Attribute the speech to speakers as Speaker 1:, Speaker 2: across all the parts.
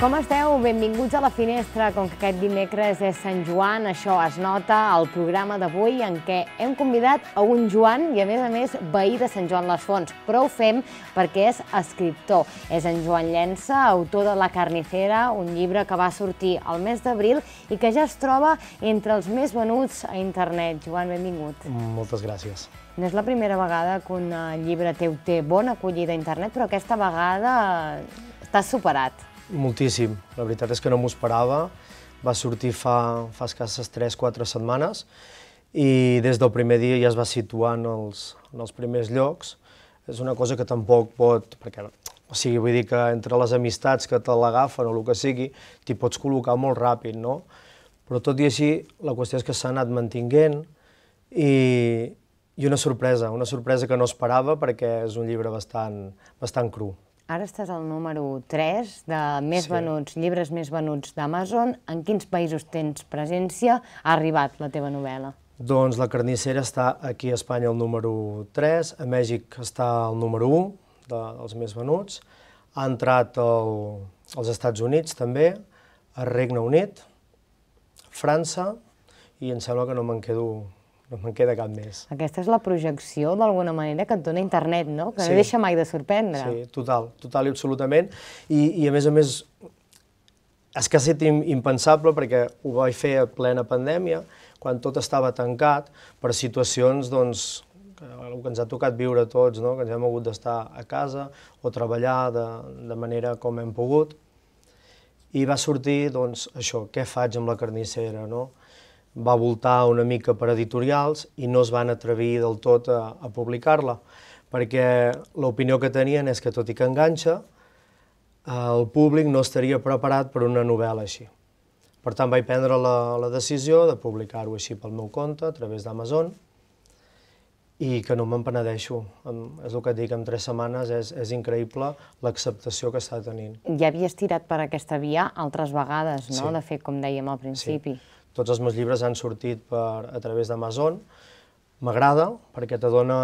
Speaker 1: Com esteu? Benvinguts a la finestra. Com que aquest dimecres és Sant Joan, això es nota al programa d'avui en què hem convidat a un Joan i, a més a més, veí de Sant Joan les Fonts. Però ho fem perquè és escriptor. És en Joan Llença, autor de La carnicera, un llibre que va sortir el mes d'abril i que ja es troba entre els més venuts a internet. Joan, benvingut.
Speaker 2: Moltes gràcies.
Speaker 1: No és la primera vegada que un eh, llibre teu té bona acollida a internet, però aquesta vegada t'has superat.
Speaker 2: Moltíssim. La veritat és que no m'ho esperava. Va sortir fa, fa escasses 3-4 setmanes i des del primer dia ja es va situar en els, en els primers llocs. És una cosa que tampoc pot... Perquè, o sigui, vull dir que entre les amistats que te l'agafen o el que sigui, t'hi pots col·locar molt ràpid, no? Però tot i així, la qüestió és que s'ha anat mantinguent i, i una sorpresa, una sorpresa que no esperava perquè és un llibre bastant, bastant cru.
Speaker 1: Ara estàs al número 3 de més sí. venuts, llibres més venuts d'Amazon. En quins països tens presència? Ha arribat la teva novel·la.
Speaker 2: Doncs La carnissera està aquí a Espanya al número 3, a Mèxic està al número 1 de, dels més venuts, ha entrat el, als Estats Units també, al Regne Unit, França, i em sembla que no me'n quedo no me'n queda cap més.
Speaker 1: Aquesta és la projecció, d'alguna manera, que et dona internet, no? Que sí. no deixa mai de sorprendre.
Speaker 2: Sí, total, total i absolutament. I, i a més a més, és que ha estat impensable perquè ho vaig fer a plena pandèmia, quan tot estava tancat, per situacions, doncs, el que ens ha tocat viure tots, no? que ens hem hagut d'estar a casa o treballar de, de manera com hem pogut. I va sortir, doncs, això, què faig amb la carnissera, no? va voltar una mica per editorials i no es van atrevir del tot a, a publicar-la, perquè l'opinió que tenien és que, tot i que enganxa, el públic no estaria preparat per una novel·la així. Per tant, vaig prendre la, la decisió de publicar-ho així pel meu compte, a través d'Amazon, i que no me'n penedeixo. És el que et dic, en tres setmanes és, és increïble l'acceptació que està tenint.
Speaker 1: Ja havies tirat per aquesta via altres vegades, no?, sí. de fer com
Speaker 2: dèiem al principi. Sí. Tots els meus llibres han sortit per, a través d'Amazon. M'agrada perquè te dona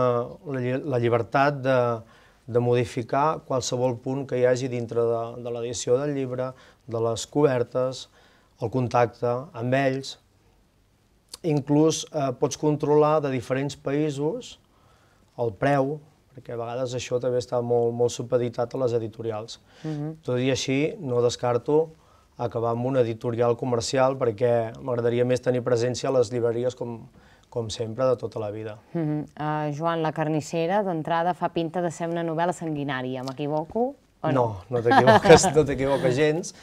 Speaker 2: la, la llibertat de, de modificar qualsevol punt que hi hagi dintre de, de l'edició del llibre, de les cobertes, el contacte amb ells. Inclús eh, pots controlar de diferents països el preu, perquè a vegades això també està molt, molt supeditat a les editorials. Uh mm-hmm. -huh. Tot i així, no descarto acabar amb un editorial comercial perquè m'agradaria més tenir presència a les llibreries com, com sempre, de tota la vida.
Speaker 1: Uh -huh. uh, Joan, La carnicera, d'entrada, fa pinta de ser una novel·la sanguinària, m'equivoco? No, no, no t'equivoques no t'equivoques
Speaker 2: gens.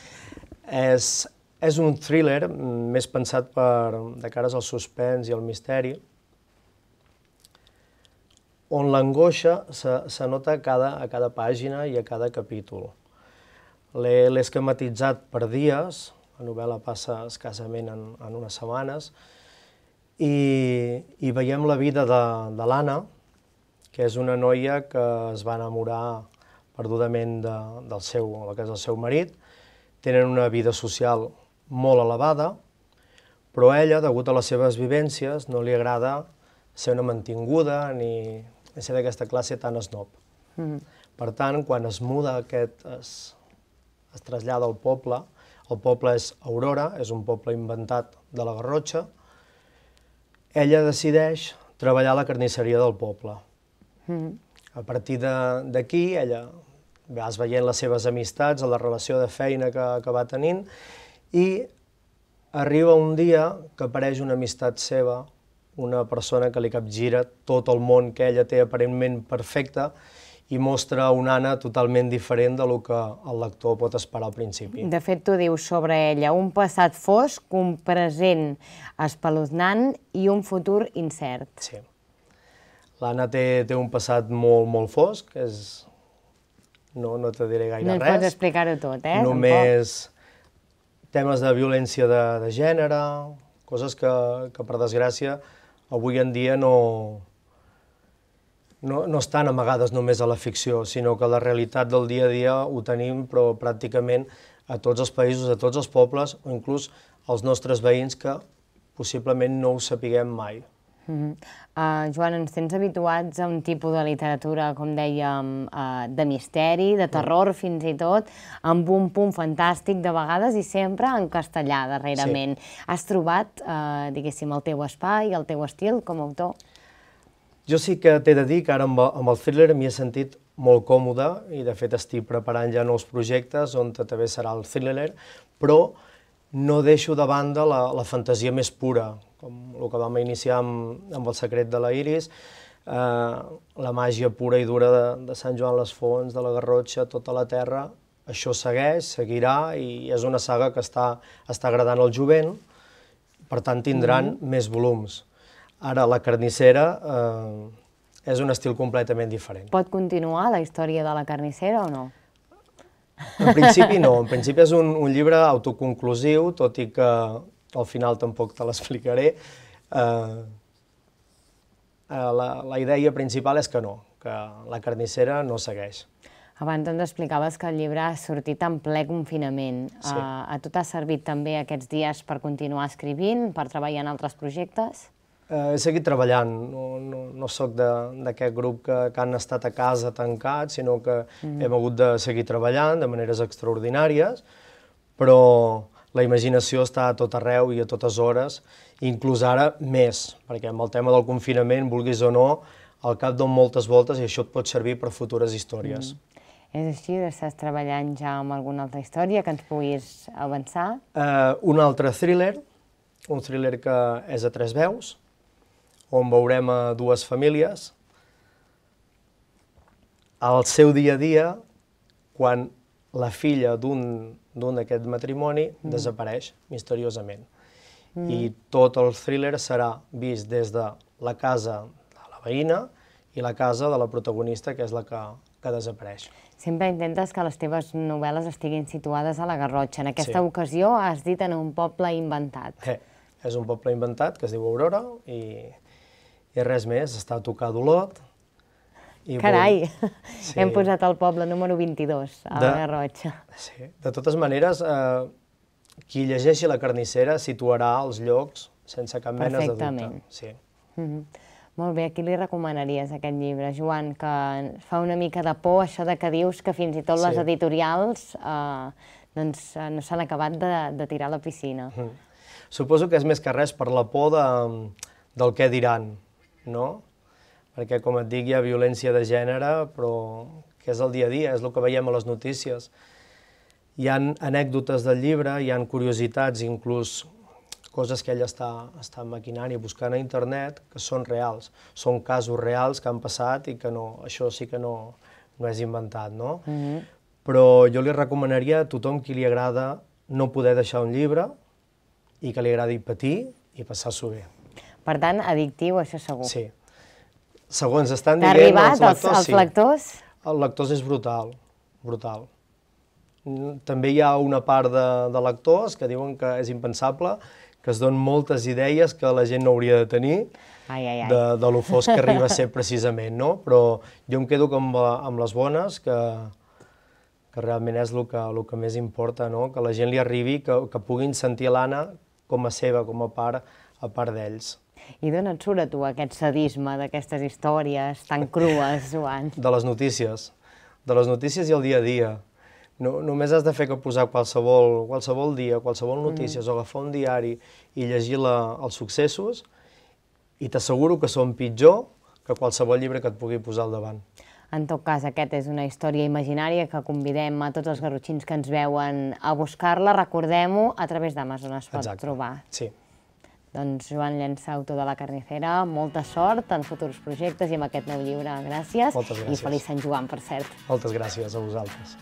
Speaker 2: És, és un thriller mm, més pensat per, de cares al suspens i al misteri, on l'angoixa se, se nota a cada, a cada pàgina i a cada capítol. L'he esquematitzat per dies, la novel·la passa escassament en, en unes setmanes, i, i veiem la vida de, de l'Anna, que és una noia que es va enamorar perdudament de, del seu, la que és el seu marit, tenen una vida social molt elevada, però ella, degut a les seves vivències, no li agrada ser una mantinguda ni ser d'aquesta classe tan snob. Mm -hmm. Per tant, quan es muda aquest, es, es trasllada al poble. El poble és Aurora, és un poble inventat de la Garrotxa. Ella decideix treballar a la carnisseria del poble. Mm -hmm. A partir d'aquí, ella vas veient les seves amistats, la relació de feina que, que va tenint, i arriba un dia que apareix una amistat seva, una persona que li capgira tot el món que ella té aparentment perfecte, i mostra una Anna totalment diferent del que el lector pot esperar al principi.
Speaker 1: De fet, tu dius sobre ella un passat fosc, un present espeluznant i un futur incert. Sí.
Speaker 2: L'Anna té, té un passat molt, molt fosc, és... no, no te diré gaire no res. No pots explicar-ho
Speaker 1: tot, eh? Només
Speaker 2: temes de violència de, de gènere, coses que, que per desgràcia avui en dia no, no, no estan amagades només a la ficció, sinó que la realitat del dia a dia ho tenim, però pràcticament a tots els països, a tots els pobles, o inclús als nostres veïns que possiblement no ho sapiguem mai.
Speaker 1: Mm -hmm. uh, Joan, ens tens habituats a un tipus de literatura, com dèiem, uh, de misteri, de terror mm. fins i tot, amb un punt fantàstic de vegades i sempre en castellà darrerament. Sí. Has trobat, uh, diguéssim, el teu espai, el teu estil com a autor?
Speaker 2: Jo sí que t'he de dir que ara amb, amb el thriller m'hi he sentit molt còmode i de fet estic preparant ja nous projectes on també serà el thriller, però no deixo de banda la, la fantasia més pura, com el que vam iniciar amb, amb El secret de la Iris, eh, la màgia pura i dura de, de Sant Joan les Fonts, de la Garrotxa, tota la terra, això segueix, seguirà i és una saga que està, està agradant al jovent, per tant tindran mm -hmm. més volums. Ara, la carnissera eh, és un estil completament diferent.
Speaker 1: Pot continuar la història de la carnissera o no?
Speaker 2: En principi no, en principi és un, un llibre autoconclusiu, tot i que al final tampoc te l'explicaré. Eh, eh la, la idea principal és que no, que la carnissera no segueix.
Speaker 1: Abans ens explicaves que el llibre ha sortit en ple confinament. Sí. Uh, a tu t'ha servit també aquests dies per continuar escrivint, per treballar en altres projectes?
Speaker 2: eh, he seguit treballant, no, no, no sóc d'aquest grup que, que han estat a casa tancats, sinó que mm. hem hagut de seguir treballant de maneres extraordinàries, però la imaginació està a tot arreu i a totes hores, inclús ara més, perquè amb el tema del confinament, vulguis o no, al cap d'on moltes voltes i això et pot servir per futures històries. Mm.
Speaker 1: És així? Estàs treballant ja amb alguna altra història que ens puguis avançar?
Speaker 2: Uh, un altre thriller, un thriller que és a tres veus, on veurem a dues famílies. Al seu dia a dia, quan la filla d'un d'aquest matrimoni mm. desapareix misteriosament. Mm. I tot el thriller serà vist des de la casa de la veïna i la casa de la protagonista, que és la que, que desapareix.
Speaker 1: Sempre intentes que les teves novel·les estiguin situades a la Garrotxa. En aquesta sí. ocasió has dit en un poble inventat.
Speaker 2: Eh, és un poble inventat que es diu Aurora i i res més, està a tocar d'Olot. I Carai, sí. hem posat
Speaker 1: el poble número 22, a de, la
Speaker 2: Garrotxa. Sí, de totes maneres, eh, qui llegeixi la carnissera situarà els llocs sense cap mena de dubte. Sí. Mm -hmm.
Speaker 1: Molt bé, a qui li recomanaries aquest llibre, Joan, que fa una mica de por això de que dius que fins i tot sí. les editorials eh, doncs, eh, no s'han acabat de, de tirar a la piscina.
Speaker 2: Mm. Suposo que és més que res per la por de, del què diran, no? Perquè, com et dic, hi ha violència de gènere, però que és el dia a dia, és el que veiem a les notícies. Hi han anècdotes del llibre, hi han curiositats, inclús coses que ell està, està maquinant i buscant a internet que són reals, són casos reals que han passat i que no, això sí que no, no és inventat, no? Mm -hmm. Però jo li recomanaria a tothom qui li agrada no poder deixar un llibre i que li agradi patir i passar-s'ho bé.
Speaker 1: Per tant, addictiu, això segur. Sí.
Speaker 2: Segons estan dient arribat, els lectors, els, als lectors? sí. Els lectors és brutal, brutal. També hi ha una part de, de lectors que diuen que és impensable, que es donen moltes idees que la gent no hauria de tenir, ai, ai, ai. De, de lo fosc que arriba a ser precisament, no? Però jo em quedo amb, amb les bones, que, que realment és el que, el que més importa, no? Que la gent li arribi, que, que puguin sentir l'Anna com a seva, com a part, a part d'ells.
Speaker 1: I d'on et surt a tu aquest sadisme d'aquestes històries tan crues, Joan?
Speaker 2: De les notícies, de les notícies i el dia a dia. No, només has de fer que posar qualsevol, qualsevol dia, qualsevol notícia, mm. o agafar un diari i llegir la, els successos, i t'asseguro que són pitjor que qualsevol llibre que et pugui posar al davant.
Speaker 1: En tot cas, aquesta és una història imaginària que convidem a tots els garrotxins que ens veuen a buscar-la. Recordem-ho, a través d'Amazon es pot Exacte. trobar. Sí. Doncs Joan Llença, autor tota de La Carnicera, molta sort en futurs projectes i amb aquest nou llibre. Gràcies. Moltes gràcies. I feliç Sant Joan, per cert.
Speaker 2: Moltes gràcies a vosaltres.